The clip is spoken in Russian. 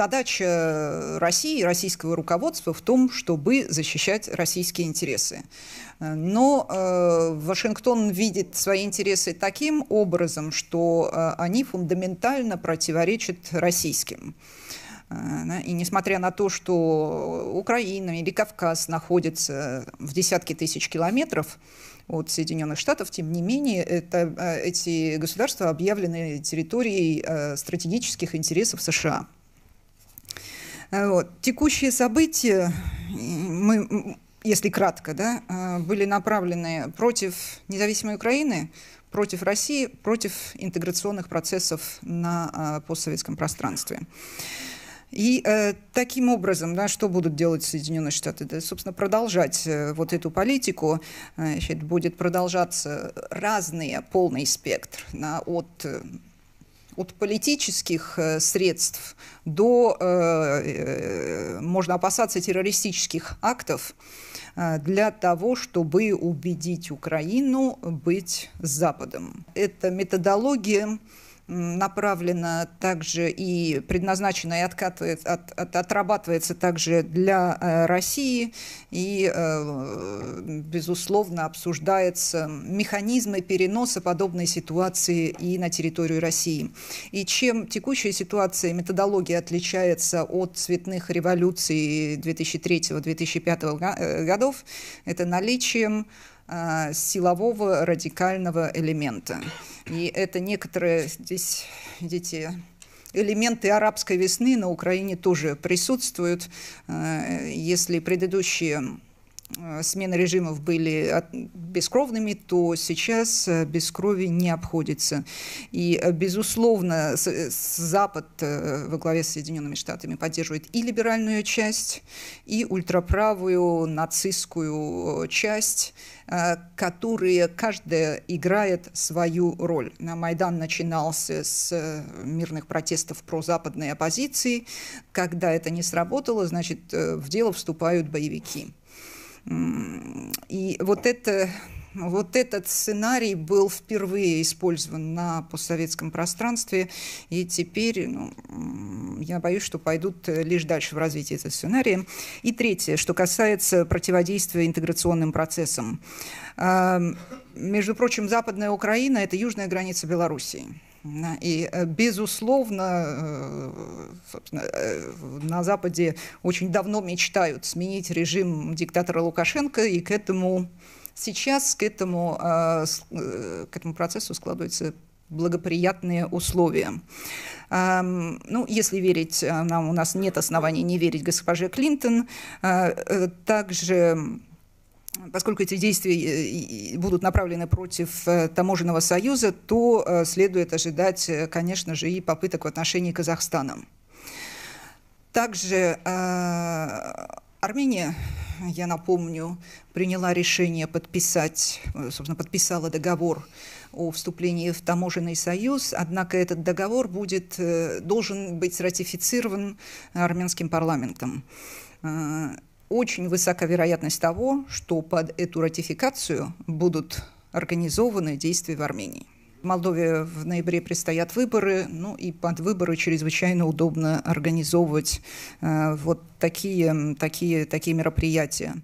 задача э, России, и российского руководства в том, чтобы защищать российские интересы. Э, но э, Вашингтон видит свои интересы таким образом, что э, они фундаментально противоречат российским. Э, и несмотря на то, что Украина или Кавказ находятся в десятки тысяч километров от Соединенных Штатов, тем не менее это, эти государства объявлены территорией стратегических интересов США. Э, вот. Текущие события, э, мы, если кратко, да, э, были направлены против независимой Украины, против России, против интеграционных процессов на постсоветском пространстве. И э, таким образом, да, что будут делать Соединенные Штаты? Да, собственно, продолжать э, вот эту политику. Значит, будет продолжаться разный полный спектр, да, от от политических э, средств до, э, э, можно опасаться, террористических актов для того, чтобы убедить Украину быть Западом. Эта методология направлена также и предназначена и откатывает, э, от, от, отрабатывается также для э, России. И, э, безусловно, обсуждаются механизмы переноса подобной ситуации и на территорию России. И чем текущая ситуация, методология отличается от цветных революций 2003-2005 э, годов, это наличием а, силового радикального элемента. И это некоторые здесь, видите, элементы арабской весны на Украине тоже присутствуют. А, если предыдущие Э, смены режимов были бескровными, то сейчас э, без крови не обходится. И, э, безусловно, Запад во главе с Соединенными Штатами поддерживает и либеральную часть, и ультраправую нацистскую часть, которые каждая играет свою роль. Майдан начинался с мирных протестов про западной оппозиции. Когда это не сработало, значит, в дело вступают боевики. И вот это вот этот сценарий был впервые использован на постсоветском пространстве, и теперь ну, я боюсь, что пойдут э, лишь дальше в развитии этого сценария. И третье, что касается противодействия интеграционным процессам. Между прочим, Западная Украина – это южная граница Белоруссии. И, э, безусловно, э, э, на Западе очень давно мечтают сменить режим диктатора Лукашенко, и к этому сейчас, к этому, к этому процессу складываются благоприятные условия. Эм, ну, если верить, нам у нас нет оснований не верить госпоже Клинтон. Также поскольку эти действия э, будут направлены против э, таможенного союза, то э, следует ожидать, конечно же, и попыток в отношении Казахстана. Также Армения, я напомню, приняла решение подписать, собственно, подписала договор о вступлении в таможенный союз, однако этот договор будет, должен быть ратифицирован армянским парламентом очень высока вероятность того, что под эту ратификацию будут организованы действия в Армении. В Молдове в ноябре предстоят выборы, ну и под выборы чрезвычайно удобно организовывать э, вот такие, такие, такие мероприятия.